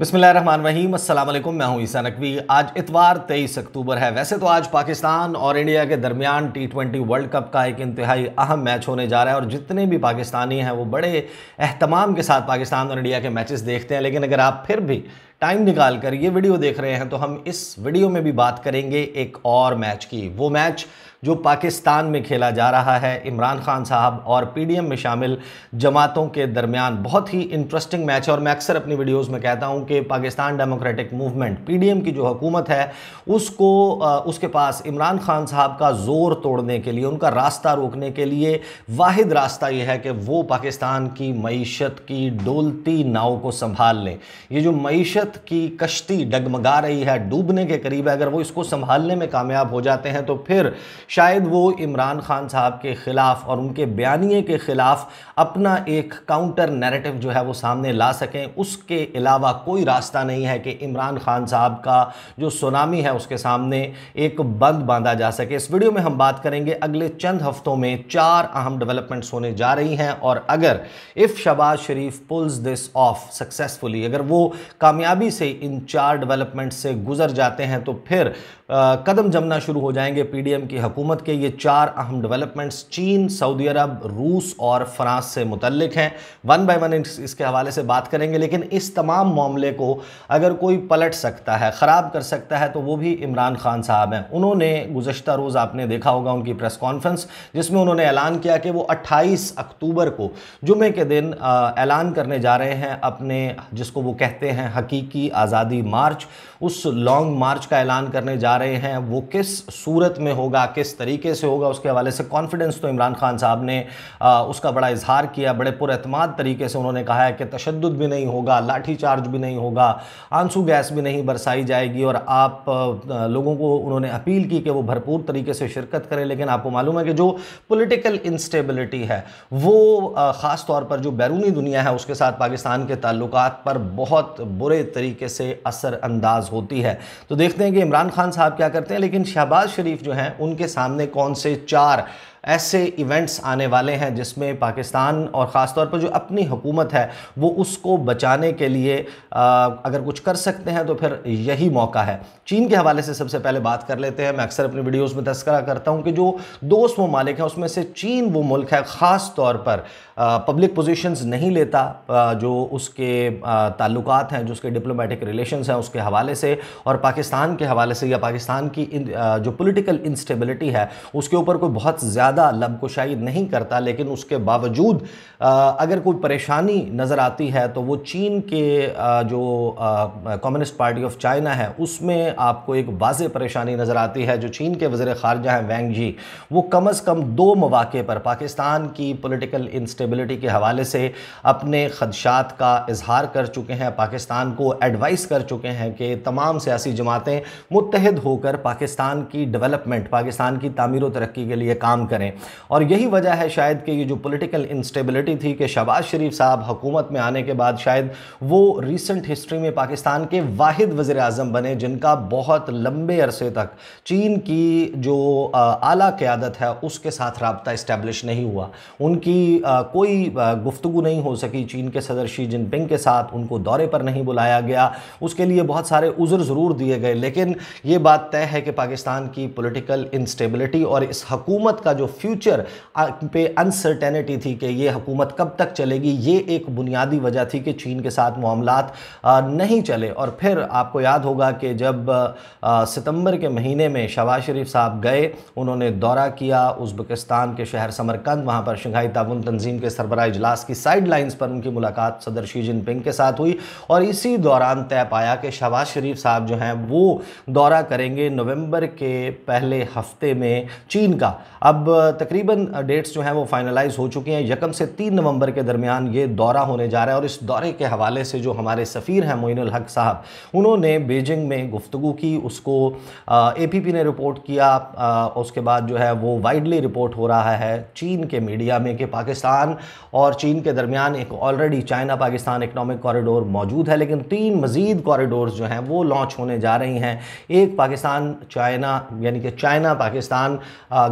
बिसमीम अल्लाम मैं हूं ईसा नकवी आज इतवार 23 अक्टूबर है वैसे तो आज पाकिस्तान और इंडिया के दरमियान टी ट्वेंटी वर्ल्ड कप का एक इंतहाई अहम मैच होने जा रहा है और जितने भी पाकिस्तानी हैं वो बड़े अहतमाम के साथ पाकिस्तान और इंडिया के मैचेस देखते हैं लेकिन अगर आप फिर भी टाइम निकाल कर ये वीडियो देख रहे हैं तो हम इस वीडियो में भी बात करेंगे एक और मैच की वो मैच जो पाकिस्तान में खेला जा रहा है इमरान खान साहब और पीडीएम में शामिल जमातों के दरमियान बहुत ही इंटरेस्टिंग मैच है और मैं अक्सर अपनी वीडियोज़ में कहता हूँ कि पाकिस्तान डेमोक्रेटिक मूवमेंट पीडीएम की जो हुकूमत है उसको उसके पास इमरान खान साहब का ज़ोर तोड़ने के लिए उनका रास्ता रोकने के लिए वाद रास्ता यह है कि वो पाकिस्तान की मीशत की डोलती नाव को संभाल लें ये जो मीशत की कश्ती डगमगा रही है डूबने के करीब अगर वो इसको संभालने में कामयाब हो जाते हैं तो फिर शायद वो इमरान खान साहब के ख़िलाफ़ और उनके बयानी के ख़िलाफ़ अपना एक काउंटर नैरेटिव जो है वो सामने ला सकें उसके अलावा कोई रास्ता नहीं है कि इमरान खान साहब का जो सुनामी है उसके सामने एक बंद बांधा जा सके इस वीडियो में हम बात करेंगे अगले चंद हफ्तों में चार अहम डेवलपमेंट्स होने जा रही हैं और अगर if Shahbaz Sharif pulls this off successfully अगर वो कामयाबी से इन चार डेवलपमेंट से गुजर जाते हैं तो फिर कदम जमना शुरू हो जाएंगे पीडीएम की हुकूमत के ये चार अहम डेवलपमेंट्स चीन सऊदी अरब रूस और फ्रांस से मुतलक हैं वन बाय वन इसके हवाले से बात करेंगे लेकिन इस तमाम मामले को अगर कोई पलट सकता है ख़राब कर सकता है तो वो भी इमरान खान साहब हैं उन्होंने गुजशत रोज़ आपने देखा होगा उनकी प्रेस कॉन्फ्रेंस जिसमें उन्होंने ऐलान किया कि वो अट्ठाईस अक्टूबर को जुमे के दिन ऐलान करने जा रहे हैं अपने जिसको वो कहते हैं हकीकी आज़ादी मार्च उस लॉन्ग मार्च का ऐलान करने जा रहे हैं वो किस सूरत में होगा किस तरीके से होगा उसके हवाले से कॉन्फिडेंस तो इमरान खान साहब ने आ, उसका बड़ा इजहार किया बड़े पुरमाद तरीके से उन्होंने कहा है कि तशद भी नहीं होगा लाठीचार्ज भी नहीं होगा आंसू गैस भी नहीं बरसाई जाएगी और आप लोगों को उन्होंने अपील की कि वो भरपूर तरीके से शिरकत करें लेकिन आपको मालूम है कि जो पोलिटिकल इंस्टेबिलिटी है वो ख़ास तौर पर जो बैरूनी दुनिया है उसके साथ पाकिस्तान के ताल्लुक पर बहुत बुरे तरीके से असरअंदाज होती है तो देखते हैं कि इमरान खान साहब आप क्या करते हैं लेकिन शहबाज शरीफ जो हैं उनके सामने कौन से चार ऐसे इवेंट्स आने वाले हैं जिसमें पाकिस्तान और ख़ास तौर पर जो अपनी हुकूमत है वो उसको बचाने के लिए आ, अगर कुछ कर सकते हैं तो फिर यही मौका है चीन के हवाले से सबसे पहले बात कर लेते हैं मैं अक्सर अपनी वीडियोज़ में तस्करा करता हूँ कि जो दोस्त ममालिक हैं उसमें से चीन वो मुल्क है ख़ास तौर पर पब्लिक पोजिशंस नहीं लेता आ, जो उसके ताल्लुक हैं जो उसके डिप्लोमेटिक रिलेशन हैं उसके हवाले से और पाकिस्तान के हवाले से या पाकिस्तान की जो पोलिटिकल इंस्टेबिलिटी है उसके ऊपर कोई बहुत ज़्यादा ज़्यादा लबकुशाई नहीं करता लेकिन उसके बावजूद अगर कोई परेशानी नज़र आती है तो वो चीन के जो कम्युनिस्ट पार्टी ऑफ चाइना है उसमें आपको एक वाज परेशानी नज़र आती है जो चीन के वज़र ख़ारजा हैं वैंग जी वो कम अज़ कम दो मौाक़े पर पाकिस्तान की पोलिटिकल इंस्टेबिलिटी के हवाले से अपने खदशात का इजहार कर चुके हैं पाकिस्तान को एडवाइस कर चुके हैं कि तमाम सियासी जमातें मुतहद होकर पाकिस्तान की डेवलपमेंट पाकिस्तान की तमीर तरक्की के लिए काम करें करें और यही वजह है शायद कि ये जो पोलिटिकल इंस्टेबिलिटी थी कि शहबाज शरीफ साहब हुकूमत में आने के बाद शायद वो रिसेंट हिस्ट्री में पाकिस्तान के वाहिद वज़र अजम बने जिनका बहुत लंबे अरसे तक चीन की जो आला क़्यादत है उसके साथ रबता इस्टेब्लिश नहीं हुआ उनकी कोई गुफ्तु नहीं हो सकी चीन के सदर शी जिनपिंग के साथ उनको दौरे पर नहीं बुलाया गया उसके लिए बहुत सारे उज़र ज़रूर दिए गए लेकिन ये बात तय है कि पाकिस्तान की पोलिटिकल इंस्टेबिलिटी और इस हकूमत का जो फ्यूचर पे अनसर्टेनिटी थी कि ये हुकूमत कब तक चलेगी ये एक बुनियादी वजह थी कि चीन के साथ मामला नहीं चले और फिर आपको याद होगा कि जब सितंबर के महीने में शबाज शरीफ साहब गए उन्होंने दौरा किया उजबकिस्तान के शहर समरकंद वहाँ पर शंघाई ताबन तंजीम के सरबरा इजलास की साइड लाइन्स पर उनकी मुलाकात सदर शी जिनपिंग के साथ हुई और इसी दौरान तय पाया कि शबाज शरीफ साहब जो हैं वो दौरा करेंगे नवंबर के पहले हफ्ते में चीन का अब तकरीबन डेट्स जो हैं वो फाइनलाइज हो चुकी हैं यकम से तीन नवंबर के दरमियान ये दौरा होने जा रहा है और इस दौरे के हवाले से जो हमारे सफ़ीर हैं मोइन हक साहब उन्होंने बीजिंग में गुफ्तु की उसको ए पी पी ने रिपोर्ट किया आ, उसके बाद जो है वो वाइडली रिपोर्ट हो रहा है चीन के मीडिया में कि पाकिस्तान और चीन के दरमियान एक already China Pakistan economic corridor मौजूद है लेकिन तीन मज़ीद कॉरीडोर जो हैं वो लॉन्च होने जा रही हैं एक पाकिस्तान चाइना यानी कि China Pakistan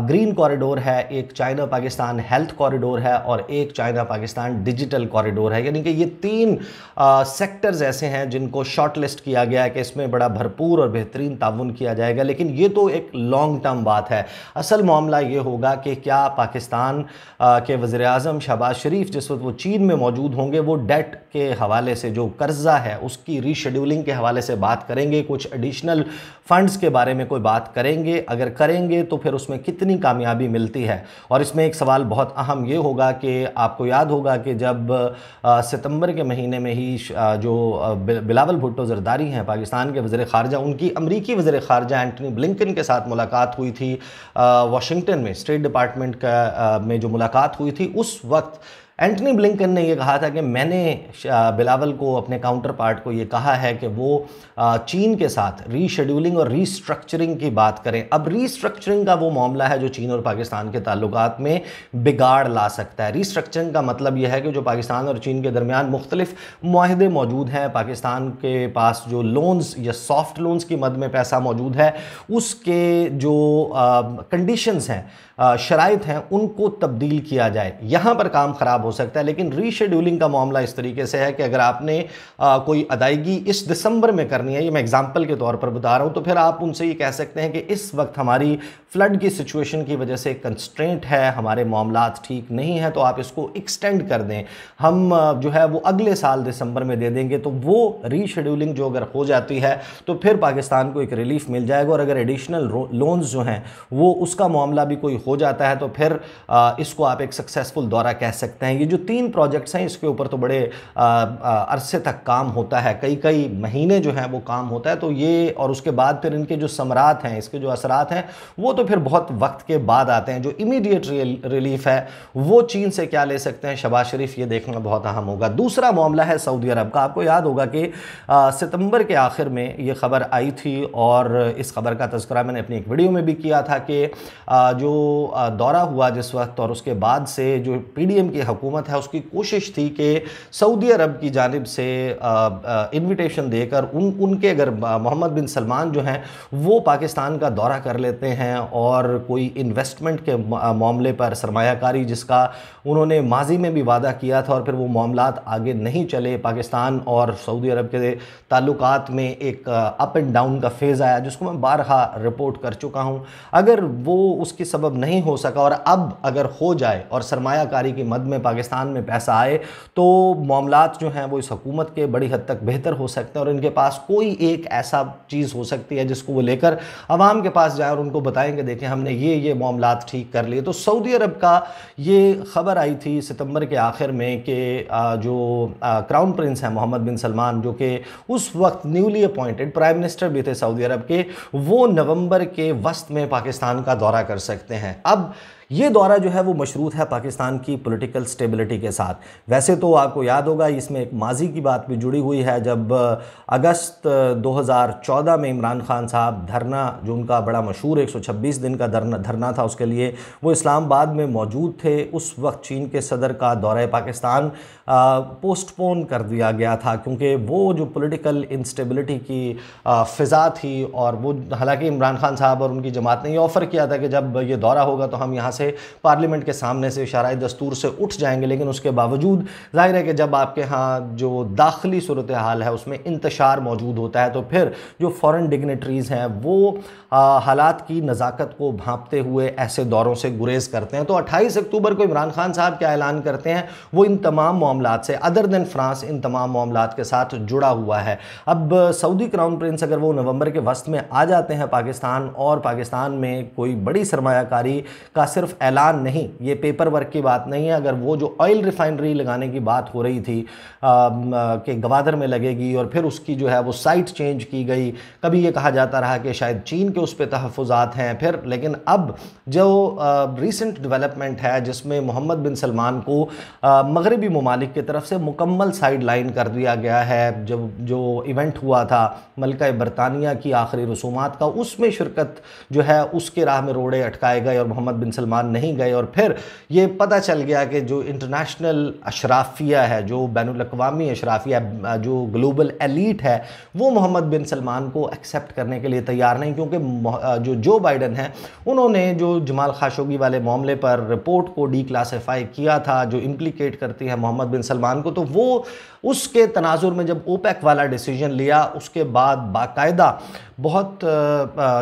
green corridor corridor है एक चाइना पाकिस्तान हेल्थ कॉरिडोर है और एक चाइना पाकिस्तान डिजिटल कॉरिडोर है यानी कि ये तीन सेक्टर्स ऐसे हैं जिनको शॉर्ट लिस्ट किया गया है कि इसमें बड़ा भरपूर और बेहतरीन ताउन किया जाएगा लेकिन ये तो एक लॉन्ग टर्म बात है असल मामला ये होगा कि क्या पाकिस्तान आ, के वज़र अजम शहबाज शरीफ जिस वक्त वो चीन में मौजूद होंगे वो डेट के हवाले से जो कर्ज़ा है उसकी रीशेड्यूलिंग के हवाले से बात करेंगे कुछ एडिशनल फंड्स के बारे में कोई बात करेंगे अगर करेंगे तो फिर उसमें कितनी कामयाबी मिल मिलती है और इसमें एक सवाल बहुत अहम ये होगा कि आपको याद होगा कि जब सितंबर के महीने में ही जो बिलावल भुट्टो जरदारी हैं पाकिस्तान के वज़र ख़ारजा उनकी अमरीकी वज़र ख़ारजा एंटनी ब्लिकन के साथ मुलाकात हुई थी वाशिंगटन में स्टेट डिपार्टमेंट का में जो मुलाकात हुई थी उस वक्त एंटनी ब्लिंकन ने यह कहा था कि मैंने बिलावल को अपने काउंटर पार्ट को ये कहा है कि वो चीन के साथ रीशेड्यूलिंग और रीस्ट्रक्चरिंग की बात करें अब रीस्ट्रक्चरिंग का वो मामला है जो चीन और पाकिस्तान के ताल्लुक में बिगाड़ ला सकता है रीस्ट्रक्चरिंग का मतलब यह है कि जो पाकिस्तान और चीन के दरमियान मुख्तलिफ माहदे मौजूद हैं पाकिस्तान के पास जो लोन्स या सॉफ्ट लोन्स की मद में पैसा मौजूद है उसके जो कंडीशंस हैं शराइत हैं उनको तब्दील किया जाए यहाँ पर काम ख़राब हो सकता है लेकिन रीशेड्यूलिंग का मामला इस तरीके से है कि अगर आपने आ, कोई अदायगी इस दिसंबर में करनी है ये मैं एग्जाम्पल के तौर पर बता रहा हूँ तो फिर आप उनसे ये कह सकते हैं कि इस वक्त हमारी फ्लड की सिचुएशन की वजह से कंस्ट्रेंट है हमारे मामला ठीक नहीं है तो आप इसको एक्सटेंड कर दें हम जो है वो अगले साल दिसंबर में दे देंगे तो वो रीशेड्यूलिंग जो अगर हो जाती है तो फिर पाकिस्तान को एक रिलीफ मिल जाएगा और अगर एडिशनल लोन्स जो हैं वो उसका मामला भी कोई हो जाता है तो फिर इसको आप एक सक्सेसफुल दौरा कह सकते हैं ये जो तीन प्रोजेक्ट्स हैं इसके ऊपर तो बड़े अरसे तक काम होता है कई कई महीने जो हैं वो काम होता है तो ये और उसके बाद फिर इनके जो समरात हैं इसके जो असरात हैं वो तो फिर बहुत वक्त के बाद आते हैं जो इमीडिएट रिलीफ है वो चीन से क्या ले सकते हैं शबाज शरीफ ये देखना बहुत अहम होगा दूसरा मामला है सऊदी अरब का आपको याद होगा कि सितंबर के आखिर में ये खबर आई थी और इस खबर का तस्करा मैंने अपनी एक वीडियो में भी किया था कि जो दौरा हुआ जिस वक्त और उसके बाद से जो पीडीएम की हुकूमत है उसकी कोशिश थी कि सऊदी अरब की जानब से इनविटेशन देकर उन उनके अगर मोहम्मद बिन सलमान जो हैं वो पाकिस्तान का दौरा कर लेते हैं और कोई इन्वेस्टमेंट के मामले पर सरमाकारी जिसका उन्होंने माजी में भी वादा किया था और फिर वो मामला आगे नहीं चले पाकिस्तान और सऊदी अरब के ताल्लुक में एक अप एंड डाउन का फेज़ आया जिसको मैं बारहा रिपोर्ट कर चुका हूँ अगर वो उसकी सबब नहीं नहीं हो सका और अब अगर हो जाए और सरमाकारी की मद में पाकिस्तान में पैसा आए तो मामला जो हैं वो इस हकूमत के बड़ी हद तक बेहतर हो सकते हैं और इनके पास कोई एक ऐसा चीज़ हो सकती है जिसको वो लेकर आवाम के पास जाए और उनको बताएंगे देखें हमने ये ये मामला ठीक कर लिए तो सऊदी अरब का ये खबर आई थी सितंबर के आखिर में कि जो क्राउन प्रिंस हैं मोहम्मद बिन सलमान जो कि उस वक्त न्यूली अपॉइंटेड प्राइम मिनिस्टर भी थे सऊदी अरब के वो नवंबर के वस्त में पाकिस्तान का दौरा कर सकते हैं अब ये दौरा जो है वो मशरूत है पाकिस्तान की पोलिटिकल स्टेबिलिटी के साथ वैसे तो आपको याद होगा इसमें एक माजी की बात भी जुड़ी हुई है जब अगस्त 2014 में इमरान खान साहब धरना जो उनका बड़ा मशहूर 126 दिन का धरना धरना था उसके लिए वो इस्लामाबाद में मौजूद थे उस वक्त चीन के सदर का दौरा पाकिस्तान पोस्टपोन कर दिया गया था क्योंकि वो जो पोलिटिकल इंस्टेबिलिटी की फ़िज़ा थी और वो हालाँकि इमरान खान साहब और उनकी जमात ने ये ऑफ़र किया था कि जब ये दौरा होगा तो हम यहाँ से पार्लियामेंट के सामने से शराय दस्तूर से उठ जाएंगे लेकिन उसके बावजूद जाहिर है कि जब आपके यहाँ जो दाखिली सूरत हाल है उसमें इंतशार मौजूद होता है तो फिर जो फॉरेन डिग्नेटरीज़ हैं वो हालात की नज़ाकत को भांपते हुए ऐसे दौरों से गुरेज़ करते हैं तो अट्ठाईस अक्टूबर को इमरान खान साहब क्या ऐलान करते हैं वो इन तमाम मामला से अदर दैन फ्रांस इन तमाम मामला के साथ जुड़ा हुआ है अब सऊदी क्राउन प्रिंस अगर वो नवंबर के वस्त में आ जाते हैं पाकिस्तान और पाकिस्तान में कोई बड़ी सरमाकारी का सिर्फ सिर्फ ऐलान नहीं ये पेपर वर्क की बात नहीं है अगर वो जो ऑयल रिफाइनरी लगाने की बात हो रही थी कि गवादर में लगेगी और फिर उसकी जो है वो साइट चेंज की गई कभी ये कहा जाता रहा कि शायद चीन के उस पर तहफ़ात हैं फिर लेकिन अब जो रिसेंट डेवलपमेंट है जिसमें मोहम्मद बिन सलमान को मगरबी ममालिक की तरफ से मुकम्मल साइड लाइन कर दिया गया है जब जो इवेंट हुआ था मलका बरतानिया की आखिरी रसूमा का उसमें शिरकत जो है उसके राह में रोड़े अटकाए गए और मोहम्मद बिन सलमान ओमान नहीं गए और फिर ये पता चल गया कि जो इंटरनेशनल अशराफिया है जो बैन अवी अशराफिया जो ग्लोबल एलिट है वो मोहम्मद बिन सलमान को एक्सेप्ट करने के लिए तैयार नहीं क्योंकि जो जो बाइडन है उन्होंने जो जमाल खाशोगी वाले मामले पर रिपोर्ट को डी क्लासीफाई किया था जो इम्प्लीकेट करती है मोहम्मद बिन सलमान को तो वो उसके तनाजुर में जब ओपेक वाला डिसीजन लिया उसके बाद बाकायदा बहुत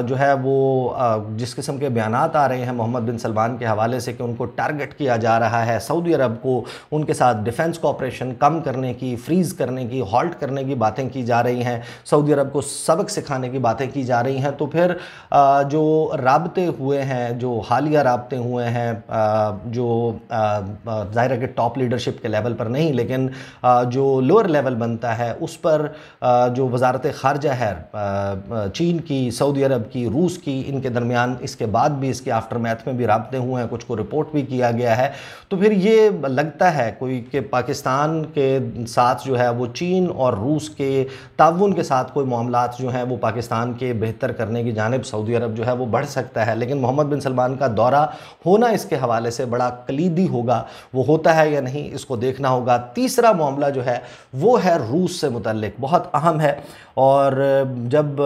जो है वो जिस किस्म के बयान आ रहे हैं मोहम्मद बिन सलमान पाकिस्तान के हवाले से कि उनको टारगेट किया जा रहा है सऊदी अरब को उनके साथ डिफेंस कॉपरेशन कम करने की फ्रीज़ करने की हॉल्ट करने की बातें की जा रही हैं सऊदी अरब को सबक सिखाने की बातें की जा रही हैं तो फिर जो रबते हुए हैं जो हालिया रबते हुए हैं जो ज़ाहिर है कि टॉप लीडरशिप के लेवल पर नहीं लेकिन जो लोअर लेवल बनता है उस पर जो वजारत खारजा है चीन की सऊदी अरब की रूस की इनके दरमियान इसके बाद भी इसके आफ्टर मैथ में भी रबते जाते हुए हैं कुछ को रिपोर्ट भी किया गया है तो फिर ये लगता है कोई कि पाकिस्तान के साथ जो है वो चीन और रूस के ताउन के साथ कोई मामला जो हैं वो पाकिस्तान के बेहतर करने की जानब सऊदी अरब जो है वो बढ़ सकता है लेकिन मोहम्मद बिन सलमान का दौरा होना इसके हवाले से बड़ा कलीदी होगा वो होता है या नहीं इसको देखना होगा तीसरा मामला जो है वो है रूस से मुतलक बहुत अहम है और जब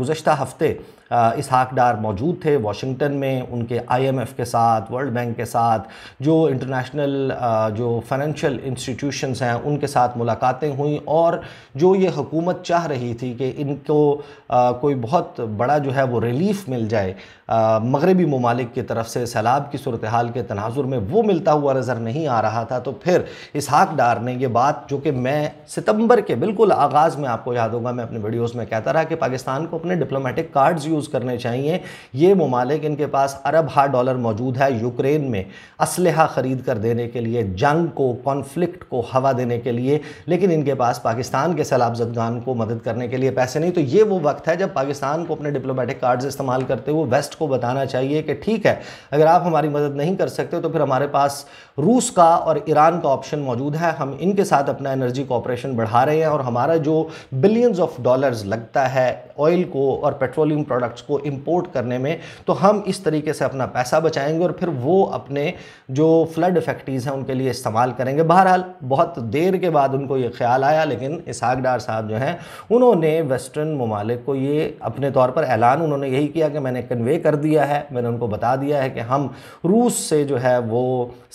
गुज्त हफ्ते डार मौजूद थे वाशिंगटन में उनके आईएमएफ के साथ वर्ल्ड बैंक के साथ जो इंटरनेशनल जो फाइनेंशियल इंस्टीट्यूशंस हैं उनके साथ मुलाकातें हुई और जो ये हुकूमत चाह रही थी कि इनको कोई बहुत बड़ा जो है वो रिलीफ मिल जाए मगरबी ममालिक की तरफ से सैलाब की सूरत हाल के तनाजुर में वो मिलता हुआ नज़र नहीं आ रहा था तो फिर इसहाक डार ने ये बात जो कि मैं सितंबर के बिल्कुल आगाज़ में आपको याद होगा मैं अपने वीडियोज़ में कहता रहा कि पाकिस्तान को अपने डिप्लोमेटिक कार्ड्स यूज़ करने चाहिए ये ममालिक इनके पास अरब हा डॉलर मौजूद है यूक्रेन में इसलहा ख़रीद कर देने के लिए जंग को कॉन्फ्लिक्ट को हवा देने के लिए लेकिन इनके पास पाकिस्तान के सैलाबजदगान को मदद करने के लिए पैसे नहीं तो ये वो वक्त है जब पाकिस्तान को अपने डिप्लोमेटिक कार्ड्स इस्तेमाल करते हुए वेस्ट को बताना चाहिए कि ठीक है अगर आप हमारी मदद नहीं कर सकते तो फिर हमारे पास रूस का और ईरान का ऑप्शन मौजूद है हम इनके साथ अपना एनर्जी कॉपरेशन बढ़ा रहे हैं और हमारा जो बिलियंस ऑफ डॉलर्स लगता है ऑयल को और पेट्रोलियम प्रोडक्ट प्रोडक्ट्स को इम्पोर्ट करने में तो हम इस तरीके से अपना पैसा बचाएंगे और फिर वो अपने जो फ्लड फैक्ट्रीज हैं उनके लिए इस्तेमाल करेंगे बहरहाल बहुत देर के बाद उनको ये ख्याल आया लेकिन इसहाक डार साहब जो हैं उन्होंने वेस्टर्न ममालिक को ये अपने तौर पर ऐलान उन्होंने यही किया कि मैंने कन्वे कर दिया है मैंने उनको बता दिया है कि हम रूस से जो है वो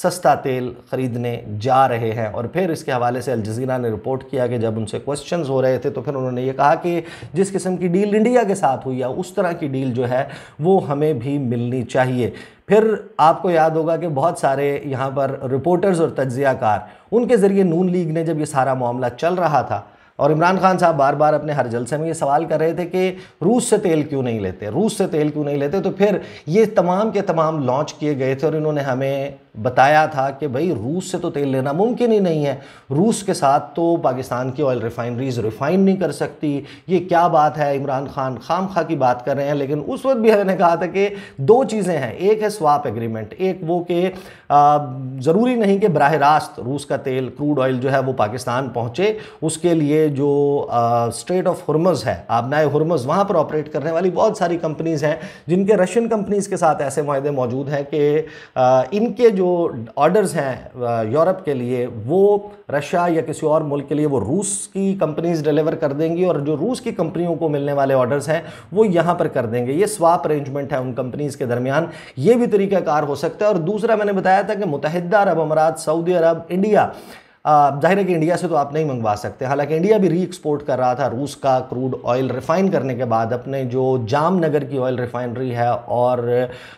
सस्ता तेल ख़रीदने जा रहे हैं और फिर इसके हवाले से अलजीरा ने रिपोर्ट किया कि जब उनसे क्वेश्चन हो रहे थे तो फिर उन्होंने ये कहा कि जिस किस्म की डील इंडिया के साथ हुई है उस तरह तरह की डील जो है वो हमें भी मिलनी चाहिए फिर आपको याद होगा कि बहुत सारे यहाँ पर रिपोर्टर्स और तज्जियाकार उनके ज़रिए नून लीग ने जब ये सारा मामला चल रहा था और इमरान खान साहब बार बार अपने हर जलसे में ये सवाल कर रहे थे कि रूस से तेल क्यों नहीं लेते रूस से तेल क्यों नहीं लेते तो फिर ये तमाम के तमाम लॉन्च किए गए थे और इन्होंने हमें बताया था कि भाई रूस से तो तेल लेना मुमकिन ही नहीं है रूस के साथ तो पाकिस्तान की ऑयल रिफाइनरीज रिफाइन नहीं कर सकती ये क्या बात है इमरान खान खाम खा की बात कर रहे हैं लेकिन उस वक्त भी हमने कहा था कि दो चीज़ें हैं एक है स्वाप एग्रीमेंट एक वो कि ज़रूरी नहीं कि बरह रास्त रूस का तेल क्रूड ऑयल जो है वो पाकिस्तान पहुँचे उसके लिए जो स्टेट ऑफ हरमज़ है आबनाए हरमज़ वहाँ पर ऑपरेट करने वाली बहुत सारी कंपनीज़ हैं जिनके रशियन कंपनीज़ के साथ ऐसे माहे मौजूद हैं कि इनके जो जो ऑर्डर्स हैं uh, यूरोप के लिए वो रशिया या किसी और मुल्क के लिए वो रूस की कंपनीज डिलीवर कर देंगी और जो रूस की कंपनियों को मिलने वाले ऑर्डर्स हैं वो यहाँ पर कर देंगे ये स्वाप अरेंजमेंट है उन कंपनीज़ के दरमियान ये भी तरीक़ाकार हो सकता है और दूसरा मैंने बताया था कि मुतहदा अरब अमारात सऊदी अरब इंडिया जाहिर है कि इंडिया से तो आप नहीं मंगवा सकते हालांकि इंडिया भी री एक्सपोर्ट कर रहा था रूस का क्रूड ऑयल रिफ़ाइन करने के बाद अपने जो जामनगर की ऑयल रिफ़ाइनरी है और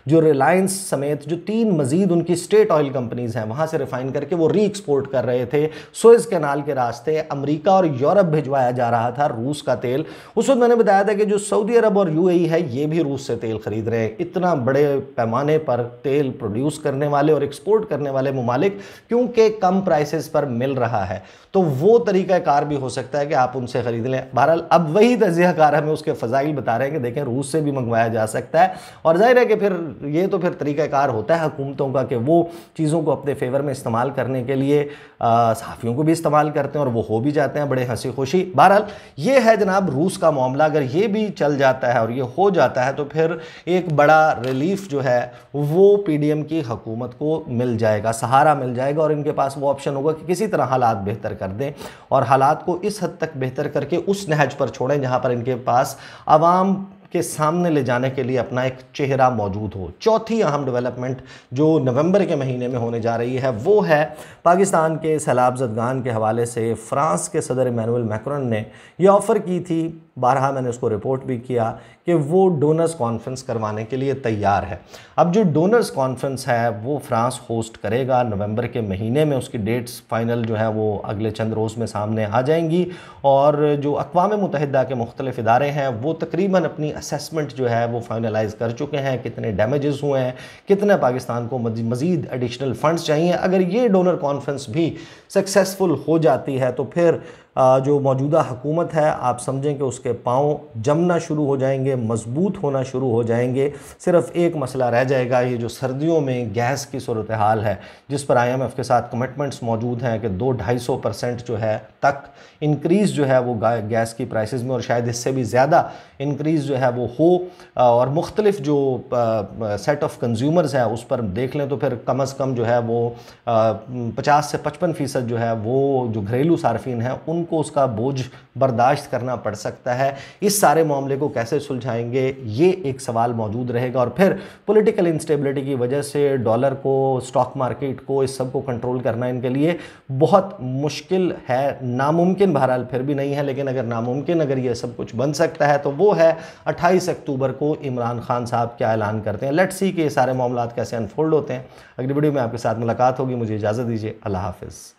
जो रिलायंस समेत जो तीन मज़ीद उनकी स्टेट ऑयल कंपनीज़ हैं वहाँ से रिफ़ाइन करके वो री एक्सपोर्ट कर रहे थे सोएज कैनाल के रास्ते अमरीका और यूरोप भिजवाया जा रहा था रूस का तेल उस वक्त मैंने बताया था कि जो सऊदी अरब और यू e है ये भी रूस से तेल ख़रीद रहे हैं इतना बड़े पैमाने पर तेल प्रोड्यूस करने वाले और एक्सपोर्ट करने वाले ममालिक क्योंकि कम प्राइसेस पर मिल रहा है तो वो तरीका कार भी हो सकता है कि आप उनसे ख़रीद लें बहरहाल अब वही तजिया कार हमें उसके फ़जाइल बता रहे हैं कि देखें रूस से भी मंगवाया जा सकता है और जाहिर है कि फिर ये तो फिर कार होता है हुकूमतों का कि वो चीज़ों को अपने फेवर में इस्तेमाल करने के लिए सहाफ़ियों को भी इस्तेमाल करते हैं और वो हो भी जाते हैं बड़े हंसी खुशी बहरहाल ये है जनाब रूस का मामला अगर ये भी चल जाता है और ये हो जाता है तो फिर एक बड़ा रिलीफ जो है वो पी की हकूमत को मिल जाएगा सहारा मिल जाएगा और इनके पास वो ऑप्शन होगा कि किसी किसी तरह हालात बेहतर कर दें और हालात को इस हद तक बेहतर करके उस नहज पर छोड़ें जहाँ पर इनके पास आवाम के सामने ले जाने के लिए अपना एक चेहरा मौजूद हो चौथी अहम डेवलपमेंट जो नवंबर के महीने में होने जा रही है वो है पाकिस्तान के सैलाब जदगान के हवाले से फ़्रांस के सदर इमानुअल मैक्रन ने यह ऑफ़र की थी बारह मैंने उसको रिपोर्ट भी किया कि वो डोनर्स कॉन्फ्रेंस करवाने के लिए तैयार है अब जो डोनर्स कॉन्फ्रेंस है वो फ्रांस होस्ट करेगा नवंबर के महीने में उसकी डेट्स फाइनल जो है वो अगले चंद रोज़ में सामने आ जाएंगी और जो अकवा मुतहदा के मुख्तलिफ इदारे हैं वो तकरीबन अपनी असेसमेंट जो है वो फाइनलाइज़ कर चुके हैं कितने डैमेज़ हुए हैं कितने पाकिस्तान को मज़ीद एडिशनल फ़ंड्स चाहिए अगर ये डोनर कॉन्फ्रेंस भी सक्सेसफुल हो जाती है तो फिर जो मौजूदा हुकूमत है आप समझें कि उसके पाँव जमना शुरू हो जाएंगे मजबूत होना शुरू हो जाएंगे सिर्फ एक मसला रह जाएगा ये जो सर्दियों में गैस की सूरत हाल है जिस पर आई एम एफ़ के साथ कमिटमेंट्स मौजूद हैं कि दो ढाई सौ परसेंट जो है तक इंक्रीज़ जो है वो गैस की प्राइसेस में और शायद इससे भी ज़्यादा इंक्रीज़ जो है वो हो और मुख्तलिफ जो सेट ऑफ कंज्यूमर्स हैं उस पर देख लें तो फिर कम अज़ कम जो है वो पचास से पचपन फ़ीसद जो है वो जो घरेलू सार्फिन हैं उन उनको उसका बोझ बर्दाश्त करना पड़ सकता है इस सारे मामले को कैसे सुलझाएंगे ये एक सवाल मौजूद रहेगा और फिर पॉलिटिकल इंस्टेबिलिटी की वजह से डॉलर को स्टॉक मार्केट को इस सब को कंट्रोल करना इनके लिए बहुत मुश्किल है नामुमकिन बहरहाल फिर भी नहीं है लेकिन अगर नामुमकिन अगर ये सब कुछ बन सकता है तो वो है अट्ठाईस अक्टूबर को इमरान खान साहब क्या ऐलान करते हैं लेट सी के सारे मामला कैसे अनफोल्ड होते हैं अगली वीडियो में आपके साथ मुलाकात होगी मुझे इजाज़त दीजिए अल्लाह हाफिज़